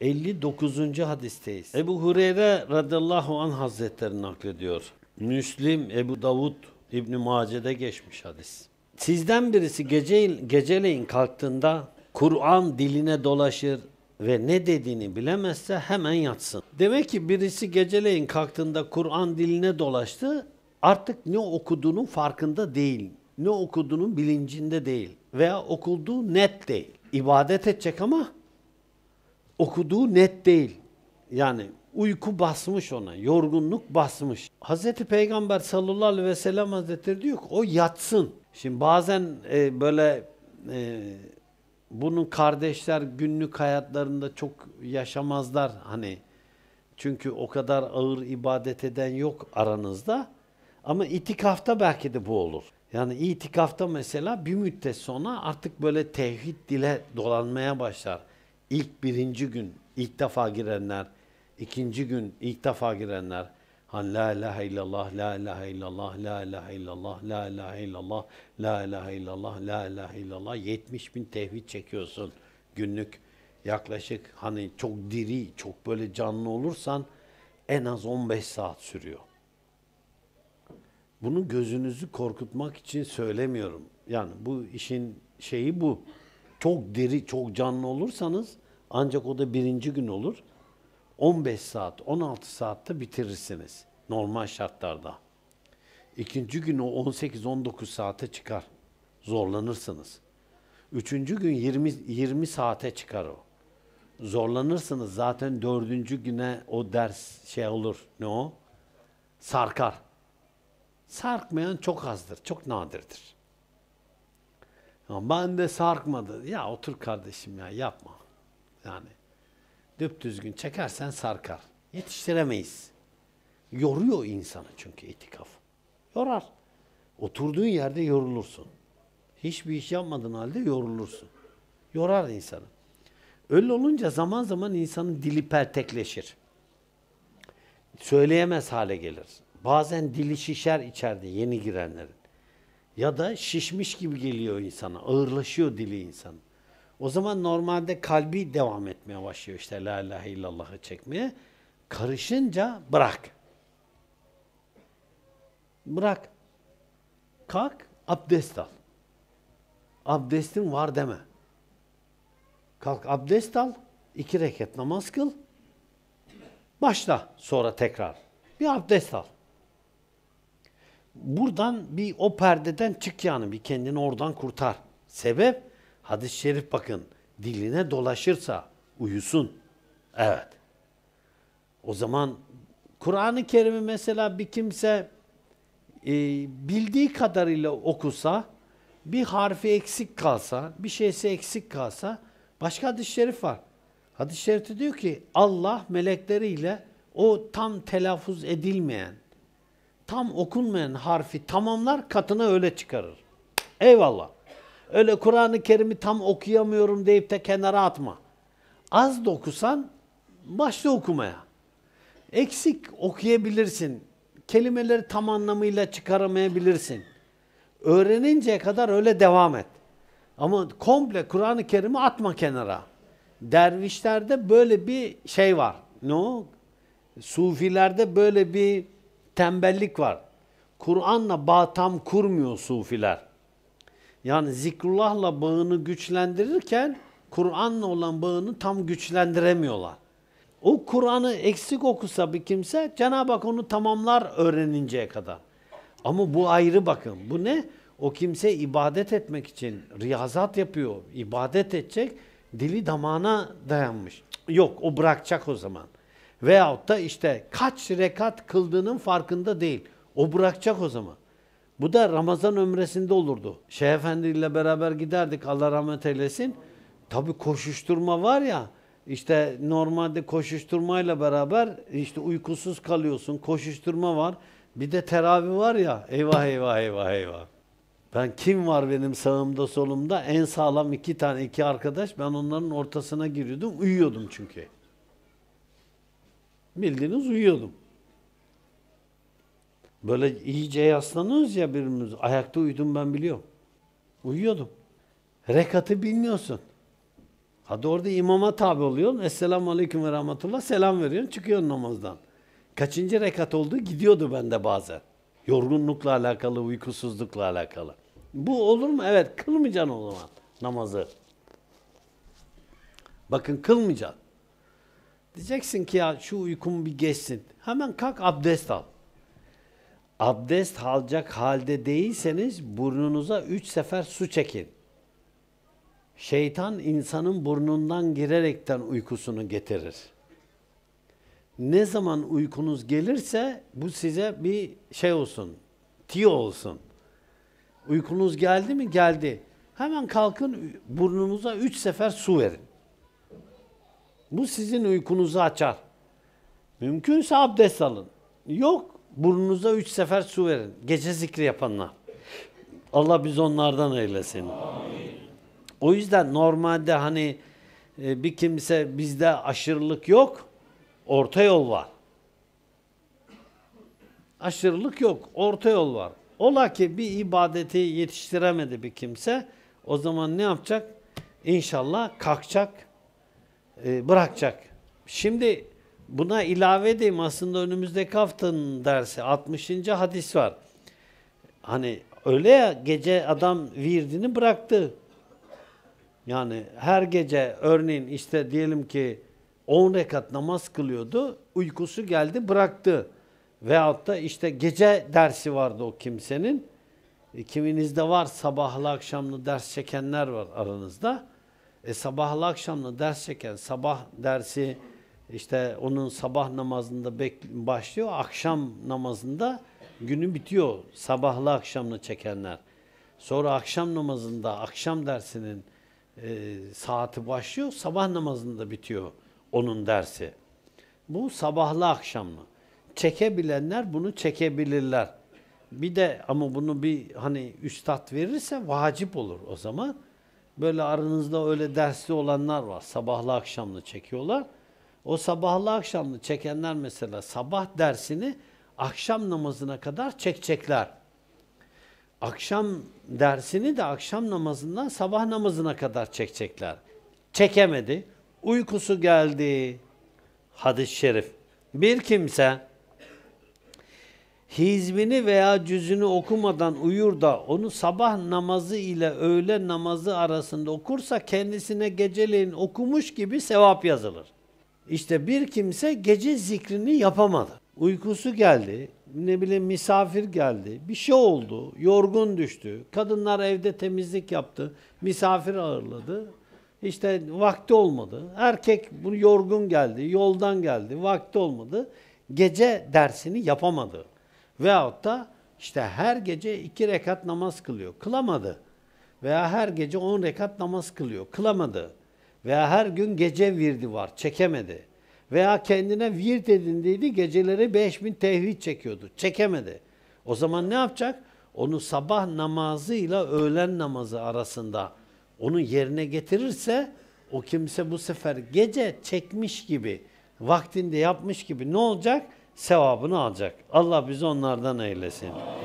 59. hadisteyiz. Ebu Hureyre radıyallahu anh hazretleri naklediyor. Müslim, Ebu Davud, İbn-i Mace'de geçmiş hadis. Sizden birisi gece, geceleyin kalktığında Kur'an diline dolaşır ve ne dediğini bilemezse hemen yatsın. Demek ki birisi geceleyin kalktığında Kur'an diline dolaştı artık ne okuduğunun farkında değil. Ne okuduğunun bilincinde değil veya okulduğu net değil. İbadet edecek ama okuduğu net değil. Yani uyku basmış ona, yorgunluk basmış. Hazreti Peygamber sallallahu aleyhi ve sellem hazretleri diyor ki o yatsın. Şimdi bazen e, böyle e, bunun kardeşler günlük hayatlarında çok yaşamazlar hani. Çünkü o kadar ağır ibadet eden yok aranızda. Ama itikafta belki de bu olur. Yani itikafta mesela bir müddet sonra artık böyle tevhid dile dolanmaya başlar ilk birinci gün ilk defa girenler, ikinci gün ilk defa girenler, Han la ilahe illallah, la ilahe illallah, la ilahe illallah, la ilahe illallah, la ilahe illallah, la ilahe illallah. 70 bin tevhid çekiyorsun günlük yaklaşık hani çok diri, çok böyle canlı olursan en az 15 saat sürüyor. Bunu gözünüzü korkutmak için söylemiyorum. Yani bu işin şeyi bu çok diri, çok canlı olursanız ancak o da birinci gün olur. 15 saat, 16 saatte bitirirsiniz normal şartlarda. İkinci gün o 18-19 saate çıkar. Zorlanırsınız. Üçüncü gün 20, 20 saate çıkar o. Zorlanırsınız zaten dördüncü güne o ders şey olur. Ne o? Sarkar. Sarkmayan çok azdır, çok nadirdir ben de sarkmadı. Ya otur kardeşim ya yapma. Yani düzgün çekersen sarkar. Yetiştiremeyiz. Yoruyor insanı çünkü itikaf. Yorar. Oturduğun yerde yorulursun. Hiçbir iş yapmadığın halde yorulursun. Yorar insanı. Öyle olunca zaman zaman insanın dili pertekleşir. Söyleyemez hale gelir. Bazen dili şişer içeride yeni girenlerin. Ya da şişmiş gibi geliyor insana, ağırlaşıyor dili insan. O zaman normalde kalbi devam etmeye başlıyor işte la ilahe illallah'ı çekmeye. Karışınca bırak. Bırak. Kalk, abdest al. Abdestin var deme. Kalk abdest al, iki reket namaz kıl. Başla sonra tekrar. Bir abdest al buradan bir o perdeden çık yani bir kendini oradan kurtar. Sebep hadis-i şerif bakın diline dolaşırsa uyusun. Evet. O zaman Kur'an-ı Kerim'i mesela bir kimse e, bildiği kadarıyla okusa, bir harfi eksik kalsa, bir şeysi eksik kalsa, başka hadis-i şerif var. Hadis-i şerifte diyor ki Allah melekleriyle o tam telaffuz edilmeyen, tam okunmayan harfi tamamlar katına öyle çıkarır. Eyvallah. Öyle Kur'an-ı Kerim'i tam okuyamıyorum deyip de kenara atma. Az da okusan başla okumaya. Eksik okuyabilirsin. Kelimeleri tam anlamıyla çıkaramayabilirsin. Öğreninceye kadar öyle devam et. Ama komple Kur'an-ı Kerim'i atma kenara. Dervişlerde böyle bir şey var. Ne o? Sufilerde böyle bir tembellik var. Kur'an'la bağ tam kurmuyor sufiler. Yani zikrullahla bağını güçlendirirken Kur'an'la olan bağını tam güçlendiremiyorlar. O Kur'an'ı eksik okusa bir kimse Cenab-ı Hak onu tamamlar öğreninceye kadar. Ama bu ayrı bakın. Bu ne? O kimse ibadet etmek için riyazat yapıyor. ibadet edecek. Dili damağına dayanmış. Yok o bırakacak o zaman. Veyahut da işte kaç rekat kıldığının farkında değil. O bırakacak o zaman. Bu da Ramazan ömresinde olurdu. Şeyh Efendi ile beraber giderdik Allah rahmet eylesin. Tabii koşuşturma var ya işte normalde koşuşturmayla beraber işte uykusuz kalıyorsun. Koşuşturma var. Bir de teravih var ya eyvah eyvah eyvah eyvah. Ben kim var benim sağımda solumda en sağlam iki tane iki arkadaş ben onların ortasına giriyordum uyuyordum çünkü. Bildiğiniz uyuyordum. Böyle iyice yaslanıyoruz ya birbirimiz. Ayakta uyudum ben biliyorum. Uyuyordum. Rekatı bilmiyorsun. Hadi orada imama tabi oluyorsun. Esselamu Aleyküm ve Rahmetullah. Selam veriyorsun. Çıkıyorsun namazdan. Kaçıncı rekat oldu gidiyordu bende bazen. Yorgunlukla alakalı, uykusuzlukla alakalı. Bu olur mu? Evet. Kılmayacaksın o zaman namazı. Bakın kılmayacaksın. Diyeceksin ki ya şu uykum bir geçsin. Hemen kalk abdest al. Abdest alacak halde değilseniz burnunuza üç sefer su çekin. Şeytan insanın burnundan girerekten uykusunu getirir. Ne zaman uykunuz gelirse bu size bir şey olsun, tiyo olsun. Uykunuz geldi mi? Geldi. Hemen kalkın burnunuza üç sefer su verin. Bu sizin uykunuzu açar. Mümkünse abdest alın. Yok burnunuza üç sefer su verin. Gece zikri yapanlar. Allah biz onlardan eylesin. Amin. O yüzden normalde hani e, bir kimse bizde aşırılık yok. Orta yol var. Aşırılık yok. Orta yol var. Ola ki bir ibadeti yetiştiremedi bir kimse. O zaman ne yapacak? İnşallah kalkacak e, bırakacak. Şimdi buna ilave edeyim aslında önümüzdeki haftanın dersi 60. hadis var. Hani öyle ya gece adam virdini bıraktı. Yani her gece örneğin işte diyelim ki 10 rekat namaz kılıyordu. Uykusu geldi bıraktı. Veyahut da işte gece dersi vardı o kimsenin. E, kiminizde var sabahlı akşamlı ders çekenler var aranızda. E, sabahlı akşamlı ders çeken sabah dersi işte onun sabah namazında başlıyor, akşam namazında günü bitiyor sabahla akşamla çekenler. Sonra akşam namazında akşam dersinin e, saati başlıyor, sabah namazında bitiyor onun dersi. Bu sabahlı akşamlı. Çekebilenler bunu çekebilirler. Bir de ama bunu bir hani üstad verirse vacip olur o zaman. Böyle aranızda öyle dersli olanlar var. Sabahlı akşamlı çekiyorlar. O sabahlı akşamlı çekenler mesela sabah dersini akşam namazına kadar çekecekler. Akşam dersini de akşam namazından sabah namazına kadar çekecekler. Çekemedi. Uykusu geldi. Hadis-i şerif. Bir kimse Hizmini veya cüzünü okumadan uyur da onu sabah namazı ile öğle namazı arasında okursa kendisine geceleyin okumuş gibi sevap yazılır. İşte bir kimse gece zikrini yapamadı. Uykusu geldi, ne bileyim misafir geldi, bir şey oldu, yorgun düştü. Kadınlar evde temizlik yaptı, misafir ağırladı. İşte vakti olmadı. Erkek bu yorgun geldi, yoldan geldi, vakti olmadı. Gece dersini yapamadı. Veyahut da işte her gece iki rekat namaz kılıyor. Kılamadı. Veya her gece on rekat namaz kılıyor. Kılamadı. Veya her gün gece virdi var. Çekemedi. Veya kendine virt edindiydi. Geceleri beş bin tevhid çekiyordu. Çekemedi. O zaman ne yapacak? Onu sabah namazıyla öğlen namazı arasında onun yerine getirirse o kimse bu sefer gece çekmiş gibi, vaktinde yapmış gibi ne olacak? sevabını alacak. Allah bizi onlardan eylesin.